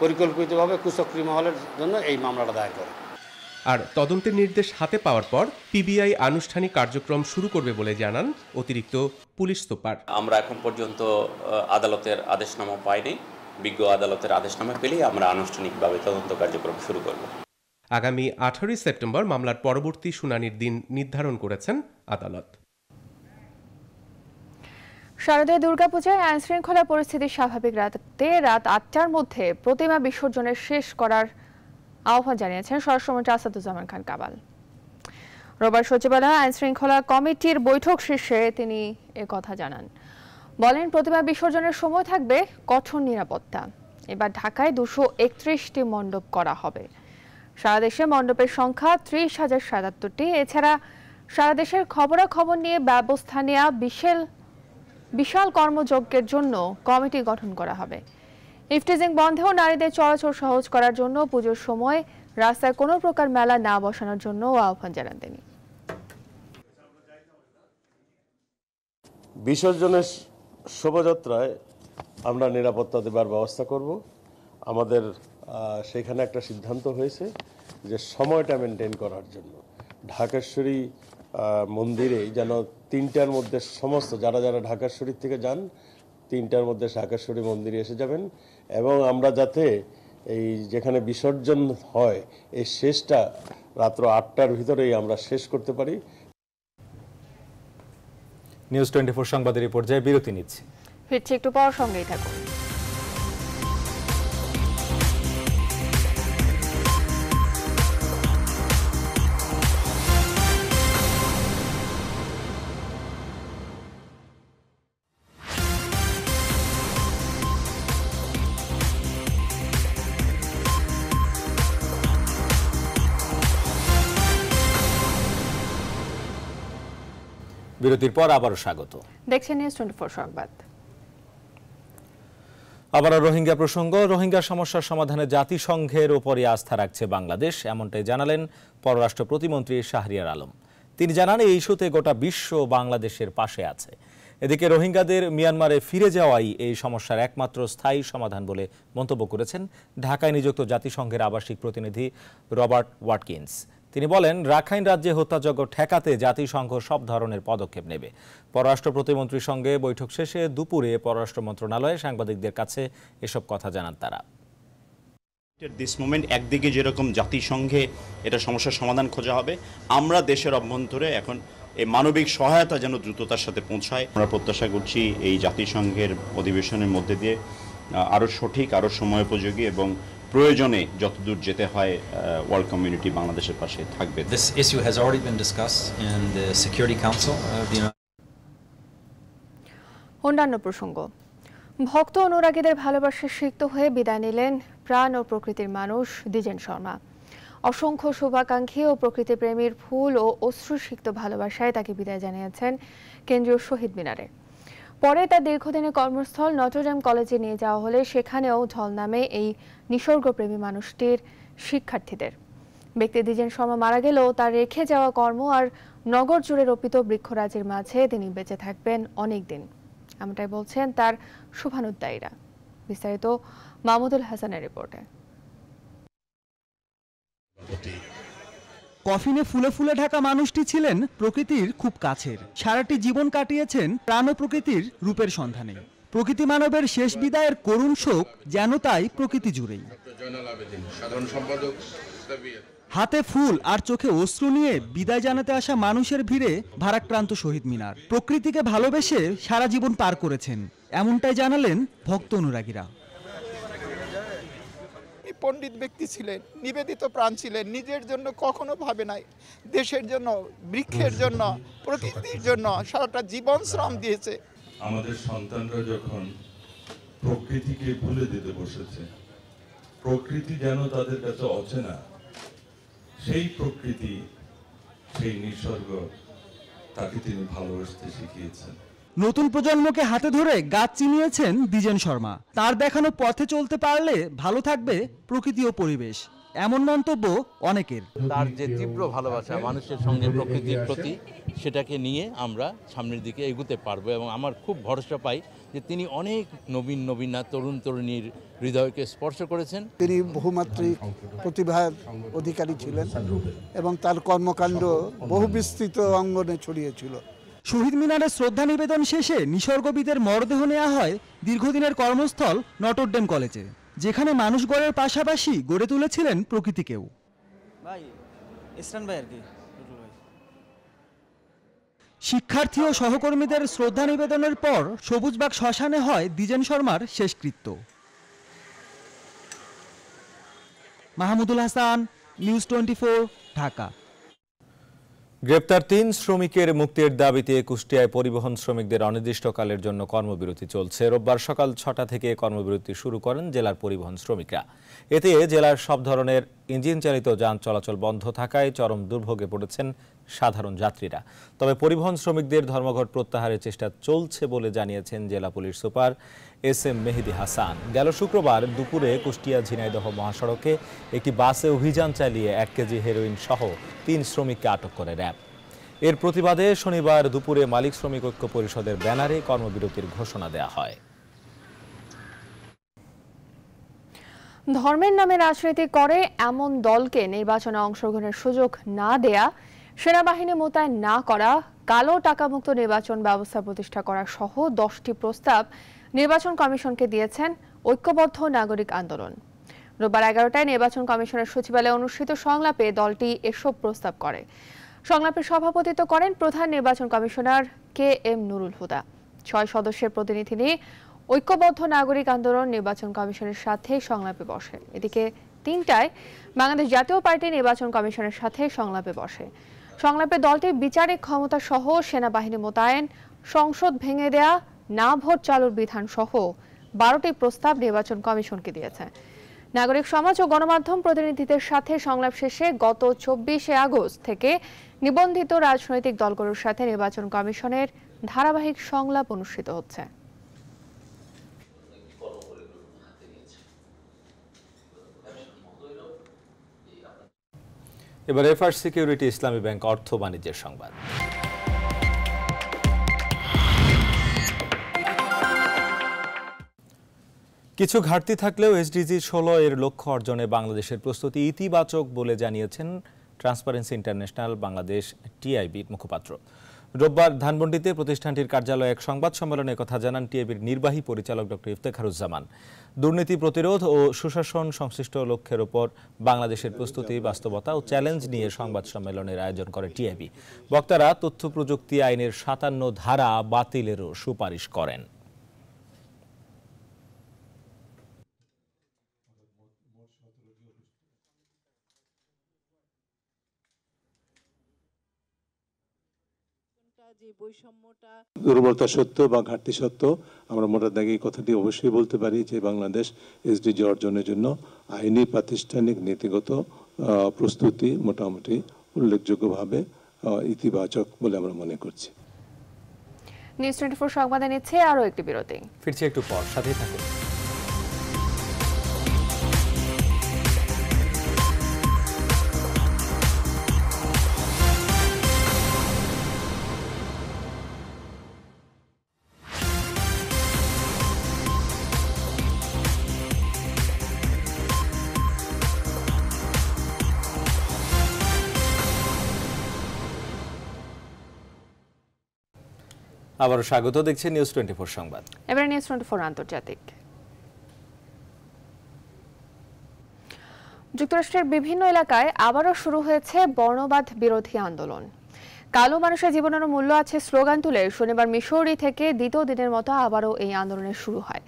পরিকল্পিতভাবে কুচক্রি মহলের জন্য এই মামলাটা দায়ের করে আর তদন্তের নির্দেশ হাতে পাওয়ার পর পিবিআই আনুষ্ঠানিক কার্যক্রম শুরু করবে বলে জানান অতিরিক্ত পুলিশ সুপার আমরা এখন পর্যন্ত আদালতের আদেশনামা পাইনি বিজ্ঞ আদালতের আদেশনামা পেলেই আমরা আনুষ্ঠানিকভাবে তদন্ত কার্যক্রম শুরু করব আগামী আঠারোই সেপ্টেম্বর মামলার পরবর্তী শুনানির দিন নির্ধারণ করেছেন আদালত শারদীয় দুর্গাপূজায় আইন শৃঙ্খলা পরিস্থিতি স্বাভাবিক রাখতে রাত আটটার মধ্যে প্রতিমা বিসর্জনের শেষ করার আহ্বান জানিয়েছেন স্বরাষ্ট্রমন্ত্রী আসাদুজ্জামান খান কাবাল রোবার সচিবালয় আইন শৃঙ্খলা কমিটির বৈঠক শীর্ষে তিনি এ কথা জানান বলেন প্রতিমা বিসর্জনের সময় থাকবে কঠোর নিরাপত্তা এবার ঢাকায় দুশো একত্রিশটি মণ্ডপ করা হবে সারা দেশে মণ্ডপের সংখ্যা ত্রিশ হাজার সাতাত্তরটি এছাড়া সারা দেশের খবরাখবর নিয়ে ব্যবস্থা নেওয়া বিশেষ বিশাল কর্মযজ্ঞের জন্য কমিটি গঠন করা হবে ইফটিজিং বন্ধে ও নারীদের চলাচল সহজ করার জন্য পুজোর সময় রাস্তায় কোনো প্রকার মেলা না বসানোর জন্য আহ্বান জানান তিনি বিসর্জনের শোভাযাত্রায় আমরা নিরাপত্তা দেবার ব্যবস্থা করব আমাদের সেখানে একটা সিদ্ধান্ত হয়েছে যে সময়টা মেনটেন করার জন্য ঢাকেশ্বরী মন্দিরে যেন তিনটার মধ্যে সমস্ত যারা যারা ঢাকেশ্বরীর থেকে যান তিনটার মধ্যে ঢাকেশ্বরী মন্দিরে এসে যাবেন এবং আমরা যাতে এই যেখানে বিসর্জন হয় এই শেষটা রাত্র আটটার ভিতরেই আমরা শেষ করতে পারি নিউজ টোয়েন্টি ফোর সংবাদের এই পর্যায়ে বিরতি নিচ্ছি ফিরছি একটু পাওয়ার সঙ্গেই থাকুন বিরতির পর আবারও স্বাগত দেখছেন নিউজ টোয়েন্টি সংবাদ আবারও রোহিঙ্গা প্রসঙ্গ রোহিঙ্গা সমস্যার সমাধানে জাতিসংঘের ওপরই আস্থা রাখছে বাংলাদেশ এমনটাই জানালেন পররাষ্ট্র প্রতিমন্ত্রী শাহরিয়ার আলম তিনি জানান এই ইস্যুতে গোটা বিশ্ব বাংলাদেশের পাশে আছে এদিকে রোহিঙ্গাদের মিয়ানমারে ফিরে যাওয়াই এই সমস্যার একমাত্র স্থায়ী সমাধান বলে মন্তব্য করেছেন ঢাকায় নিযুক্ত জাতিসংঘের আবাসিক প্রতিনিধি রবার্ট ওয়াটকিন্স তিনি বলেন রাখাইন রাজ্যে হত্যাযজ্ঞ ঠেকাতে জাতিসংঘ সব ধরনের পদক্ষেপ নেবে পররাষ্ট্র প্রতিমন্ত্রীর সঙ্গে বৈঠক শেষে দুপুরে পররাষ্ট্র মন্ত্রণালয়ে সাংবাদিকদের কাছে এসব কথা জানান তারা দিস মোমেন্ট একদিকে যেরকম জাতিসংঘে এটা সমস্যার সমাধান খোঁজা হবে আমরা দেশের অভ্যন্তরে এখন এই মানবিক সহায়তা যেন দ্রুততার সাথে পৌঁছায় আমরা প্রত্যাশা করছি এই জাতিসংঘের অধিবেশনের মধ্যে দিয়ে আরও সঠিক আরও সময়োপযোগী এবং প্রয়োজনে যতদূর যেতে হয় ওয়ার্ল্ড কমিউনিটি বাংলাদেশের পাশে থাকবে this issue has already been discussed in the security council অন্যান্য প্রসঙ্গ ভক্ত অনুরাগীদের ভালোবাসায় সিক্ত হয়ে বিদায় নিলেন প্রাণ ও প্রকৃতির মানুষ দ্বিজেন শর্মা অসংখ্য শুভাকাঙ্ক্ষী ও প্রকৃতিপ্রেমীর ফুল ও অশ্রুসিক্ত ভালোবাসায় তাকে বিদায় জানিয়েছেন কেন্দ্রীয় শহীদ মিনারে পরে তার দীর্ঘদিনের কর্মস্থল নটরডেম কলেজে নিয়ে যাওয়া হলে সেখানেও ঢল নামে এই নিসর্গপ্রেমী মানুষটির শিক্ষার্থীদের ব্যক্তি দ্বিজেন শর্মা মারা গেলেও তার রেখে যাওয়া কর্ম আর নগর জুড়ে রোপিত বৃক্ষরাজির মাঝে তিনি বেঁচে থাকবেন অনেক দিন এমনটাই বলছেন তার শুভানুদ্দায়ীরা বিস্তারিত মাহমুদুল হাসানের রিপোর্টে কফিনে ফুলে ফুলে ঢাকা মানুষটি ছিলেন প্রকৃতির খুব কাছের সারাটি জীবন কাটিয়েছেন প্রাণ প্রকৃতির রূপের সন্ধানে প্রকৃতি মানবের শেষ বিদায়ের করুণ শোক যেন তাই প্রকৃতি জুড়েই হাতে ফুল আর চোখে অশ্রু নিয়ে বিদায় জানাতে আসা মানুষের ভিড়ে ভারাক্রান্ত শহীদ মিনার প্রকৃতিকে ভালোবেসে সারা জীবন পার করেছেন এমনটাই জানালেন ভক্ত অনুরাগীরা পণ্ডিত ব্যক্তি ছিলেন নিবেদিত প্রাণ ছিলেন নিজের জন্য কখনো ভাবে নাই দেশের জন্য বৃক্ষের জন্য প্রকৃতির জন্য সারাটা জীবন শ্রম দিয়েছে আমাদের সন্তানরা যখন প্রকৃতিকে ভুলে দিতে বসেছে প্রকৃতি যেন তাদের কাছে অচেনা সেই প্রকৃতি সেই নিসর্গ তাকে তিনি ভালোবাসতে শিখিয়েছেন নতুন প্রজন্মকে হাতে ধরে গাছ চিনিয়েছেন দ্বিজেন শর্মা তার দেখানো পথে চলতে পারলে ভালো থাকবে প্রকৃতি ও পরিবেশ এমন মন্তব্য অনেকের তার যে তীব্র ভালোবাসা মানুষের সঙ্গে প্রকৃতির প্রতি সেটাকে নিয়ে আমরা সামনের দিকে এগুতে পারবো এবং আমার খুব ভরসা পাই যে তিনি অনেক নবীন নবীনা তরুণ তরুণীর হৃদয়কে স্পর্শ করেছেন তিনি বহুমাত্রিক প্রতিভার অধিকারী ছিলেন এবং তার কর্মকাণ্ড বহু বিস্তৃত অঙ্গনে ছড়িয়েছিল শহীদ মিনারে শ্রদ্ধা নিবেদন শেষে নিসর্গবিদের মরদেহ নেওয়া হয় দীর্ঘদিনের কর্মস্থল নটরডেম কলেজে যেখানে মানুষ গড়ের পাশাপাশি গড়ে তুলেছিলেন প্রকৃতিকেও ভাই ইসরান ভাই আর কি শিক্ষার্থী ও সহকর্মীদের শ্রদ্ধা নিবেদনের পর সবুজবাগ শ্মশানে হয় দ্বিজেন শর্মার শেষকৃত্য মাহমুদুল হাসান নিউজ টোয়েন্টি ঢাকা গ্রেপ্তার তিন শ্রমিকের মুক্তির দাবিতে কুষ্টিয়ায় পরিবহন শ্রমিকদের অনির্দিষ্টকালের জন্য কর্মবিরতি চলছে রোববার সকাল ছটা থেকে কর্মবিরতি শুরু করেন জেলার পরিবহন শ্রমিকরা এতে জেলার সব ধরনের ইঞ্জিন চালিত যান চলাচল বন্ধ থাকায় চরম দুর্ভোগে পড়েছেন সাধারণ যাত্রীরা তবে পরিবহন শ্রমিকদের ধর্মঘট প্রত্যাহারের চেষ্টা চলছে বলে জানিয়েছেন জেলা police super S M Mehedi Hasan গেল শুক্রবার দুপুরে কুষ্টিয়া ঝিনাইদহ মহাসড়কে একটি বাসে অভিযান চালিয়ে এক কেজি হেরোইন সহ তিন শ্রমিককে আটক করে র্যাব এর প্রতিবাদে শনিবার দুপুরে মালিক শ্রমিক ঐক্য পরিষদের ব্যানারে কর্মবিরতির ঘোষণা দেয়া হয় ধর্মের নামে রাজনীতি করে এমন দলকে নির্বাচনে অংশগ্রহণের সুযোগ না দেয়া সেনাবাহিনী মোতায়েন না করা কালো টাকামুক্ত নির্বাচন ব্যবস্থা প্রতিষ্ঠা করা সহ দশটি প্রস্তাব নির্বাচন কমিশনকে দিয়েছেন ঐক্যবদ্ধ নাগরিক আন্দোলন রোববার এগারোটায় নির্বাচন কমিশনের সচিবালয়ে অনুষ্ঠিত সংলাপে দলটি এসব প্রস্তাব করে সংলাপে সভাপতিত্ব করেন প্রধান নির্বাচন commissioner K M Nurul Huda ছয় সদস্যের প্রতিনিধি নিয়ে ঐক্যবদ্ধ নাগরিক আন্দোলন নির্বাচন কমিশনের সাথে সংলাপে বসে এদিকে তিনটায় বাংলাদেশ জাতীয় পার্টি নির্বাচন কমিশনের সাথে সংলাপে বসে সংলাপে দলটির বিচারিক ক্ষমতা সহ সেনাবাহিনী মোতায়েন সংসদ ভেঙে দেয়া না ভোট চালুর বিধান সহ বারোটি প্রস্তাব নির্বাচন কমিশনকে দিয়েছে নাগরিক সমাজ ও গণমাধ্যম প্রতিনিধিদের সাথে সংলাপ শেষে গত চব্বিশে আগস্ট থেকে নিবন্ধিত রাজনৈতিক দলগুলোর সাথে নির্বাচন কমিশনের ধারাবাহিক সংলাপ অনুষ্ঠিত হচ্ছে এবার এফআর সিকিউরিটি ইসলামী ব্যাংক অর্থ বাণিজ্যের সংবাদ কিছু ঘাটতি থাকলেও এসডিজি ষোলো এর লক্ষ্য অর্জনে বাংলাদেশের প্রস্তুতি ইতিবাচক বলে জানিয়েছেন ট্রান্সপারেন্সি ইন্টারন্যাশনাল বাংলাদেশ টিআইবির মুখপাত্র রোববার ধানমন্ডিতে প্রতিষ্ঠানটির কার্যালয়ে এক সংবাদ সম্মেলনে কথা জানান টিআইবির নির্বাহী পরিচালক ডক্টর ইফতেখারুজ্জামান দুর্নীতি প্রতিরোধ ও সুশাসন সংশ্লিষ্ট লক্ষ্যের ওপর বাংলাদেশের প্রস্তুতি বাস্তবতা ও চ্যালেঞ্জ নিয়ে সংবাদ সম্মেলনের আয়োজন করে টিআইবি বক্তারা তথ্য প্রযুক্তি আইনের সাতান্ন ধারা বাতিলেরও সুপারিশ করেন যে বৈষম্যটা দুর্বলতা সত্য বা ঘাটতি সত্য আমরা মোটা দাগে এই কথাটি অবশ্যই বলতে পারি যে বাংলাদেশ এসডিজি অর্জনের জন্য আইনি প্রাতিষ্ঠানিক নীতিগত প্রস্তুতি মোটামুটি উল্লেখযোগ্যভাবে ইতিবাচক বলে আমরা মনে করছি নিউজ টোয়েন্টি ফোর সংবাদে নিচ্ছে আরও একটি বিরতি ফিরছি একটু পর সাথেই থাকুন আবারও স্বাগত দেখছেন নিউজ টোয়েন্টি সংবাদ এবারে নিউজ টোয়েন্টি আন্তর্জাতিক যুক্তরাষ্ট্রের বিভিন্ন এলাকায় আবারও শুরু হয়েছে বর্ণবাদ বিরোধী আন্দোলন কালো মানুষের জীবনের মূল্য আছে স্লোগান তুলে শনিবার মিশরি থেকে দ্বিতীয় দিনের মতো আবারও এই আন্দোলনের শুরু হয়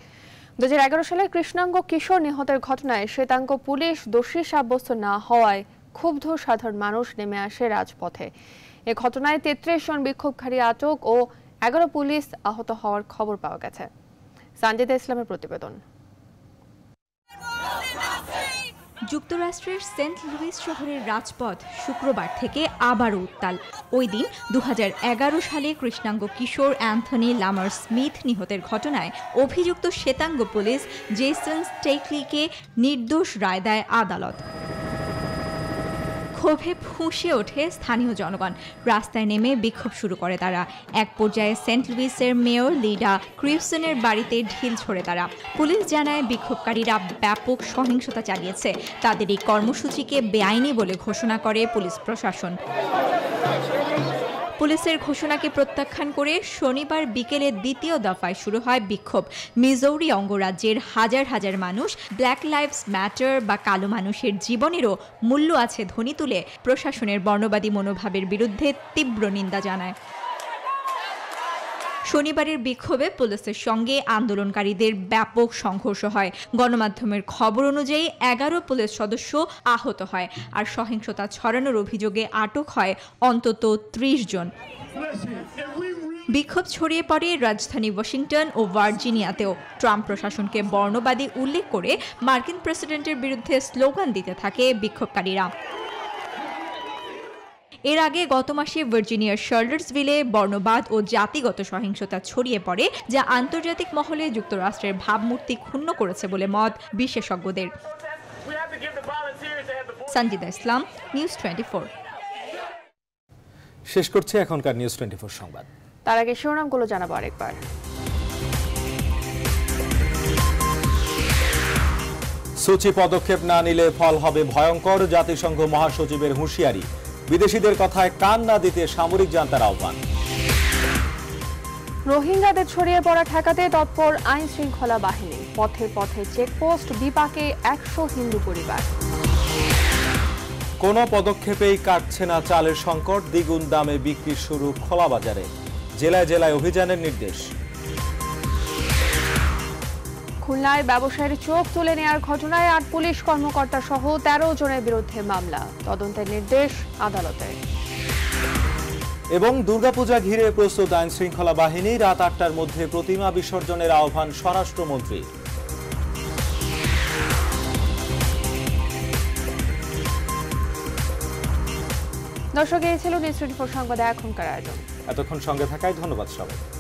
দু সালে কৃষ্ণাঙ্গ কিশোর নিহতের ঘটনায় শ্বেতাঙ্গ পুলিশ দোষী সাব্যস্ত না হওয়ায় ক্ষুব্ধ সাধারণ মানুষ নেমে আসে রাজপথে এ ঘটনায় তেত্রিশ জন বিক্ষোভকারী আটক ও এগারো পুলিশ আহত হওয়ার খবর পাওয়া গেছে সানজিদা ইসলামের প্রতিবেদন যুক্তরাষ্ট্রের সেন্ট লুইস শহরের রাজপথ শুক্রবার থেকে আবারও উত্তাল ওই দিন দু সালে কৃষ্ণাঙ্গ কিশোর অ্যান্থনি লামার স্মিথ নিহতের ঘটনায় অভিযুক্ত শ্বেতাঙ্গ পুলিশ জেসন স্টেকলিকে নির্দোষ রায় দেয় আদালত ক্ষোভে ফুঁসে ওঠে স্থানীয় জনগণ রাস্তায় নেমে বিক্ষোভ শুরু করে তারা এক পর্যায়ে সেন্ট লুইসের মেয়র লিডা ক্রিউসনের বাড়িতে ঢিল ছড়ে তারা পুলিশ জানায় বিক্ষোভকারীরা ব্যাপক সহিংসতা চালিয়েছে তাদের এই কর্মসূচিকে বেআইনি বলে ঘোষণা করে পুলিশ প্রশাসন পুলিশের ঘোষণাকে প্রত্যাখ্যান করে শনিবার বিকেলে দ্বিতীয় দফায় শুরু হয় বিক্ষোভ মিজৌরি অঙ্গরাজ্যের হাজার হাজার মানুষ ব্ল্যাক লাইভস ম্যাটার বা কালো মানুষের জীবনেরও মূল্য আছে ধ্বনি তুলে প্রশাসনের বর্ণবাদী মনোভাবের বিরুদ্ধে তীব্র নিন্দা জানায় শনিবারের বিক্ষোভে পুলিশের সঙ্গে আন্দোলনকারীদের ব্যাপক সংঘর্ষ হয় গণমাধ্যমের খবর অনুযায়ী এগারো পুলিশ সদস্য আহত হয় আর সহিংসতা ছড়ানোর অভিযোগে আটক হয় অন্তত ত্রিশ জন বিক্ষোভ ছড়িয়ে পড়ে রাজধানী ওয়াশিংটন ও ভার্জিনিয়াতেও ট্রাম্প প্রশাসনকে বর্ণবাদী উল্লেখ করে মার্কিন প্রেসিডেন্টের বিরুদ্ধে স্লোগান দিতে থাকে বিক্ষোভকারীরা এর আগে গত মাসে ভার্জিনিয়ার ভিলে বর্ণবাদ ও জাতিগত সহিংসতা ছড়িয়ে পড়ে যা আন্তর্জাতিক মহলে যুক্তরাষ্ট্রের ভাবমূর্তি ক্ষুণ্ণ করেছে বলে মত বিশেষজ্ঞদের সঞ্জিতা ইসলাম নিউজ টোয়েন্টি শেষ করছে এখনকার নিউজ টোয়েন্টি সংবাদ তার আগে শিরোনামগুলো জানাবো আরেকবার সূচি পদক্ষেপ না নিলে ফল হবে ভয়ঙ্কর জাতিসংঘ মহাসচিবের হুঁশিয়ারি বিদেশিদের কথায় কান না দিতে সামরিক জানতার আহ্বান রোহিঙ্গাদের ছড়িয়ে পড়া ঠেকাতে তৎপর আইন শৃঙ্খলা বাহিনী পথে পথে চেকপোস্ট বিপাকে একশো হিন্দু পরিবার কোনো পদক্ষেপেই কাটছে না চালের সংকট দ্বিগুণ দামে বিক্রি শুরু খোলা বাজারে জেলায় জেলায় অভিযানের নির্দেশ খুলনায় ব্যবসায়ীর চোখ তুলে নেয়ার ঘটনায় আট পুলিশ কর্মকর্তা সহ তেরো জনের বিরুদ্ধে মামলা তদন্তের নির্দেশ আদালতের এবং দুর্গাপূজা ঘিরে প্রস্তুত আইন শৃঙ্খলা বাহিনী রাত আটটার মধ্যে প্রতিমা বিসর্জনের আহ্বান স্বরাষ্ট্রমন্ত্রী দর্শক এই ছিল নিউজ টোয়েন্টি ফোর সংবাদে এখনকার আয়োজন এতক্ষণ সঙ্গে থাকায় ধন্যবাদ সবাই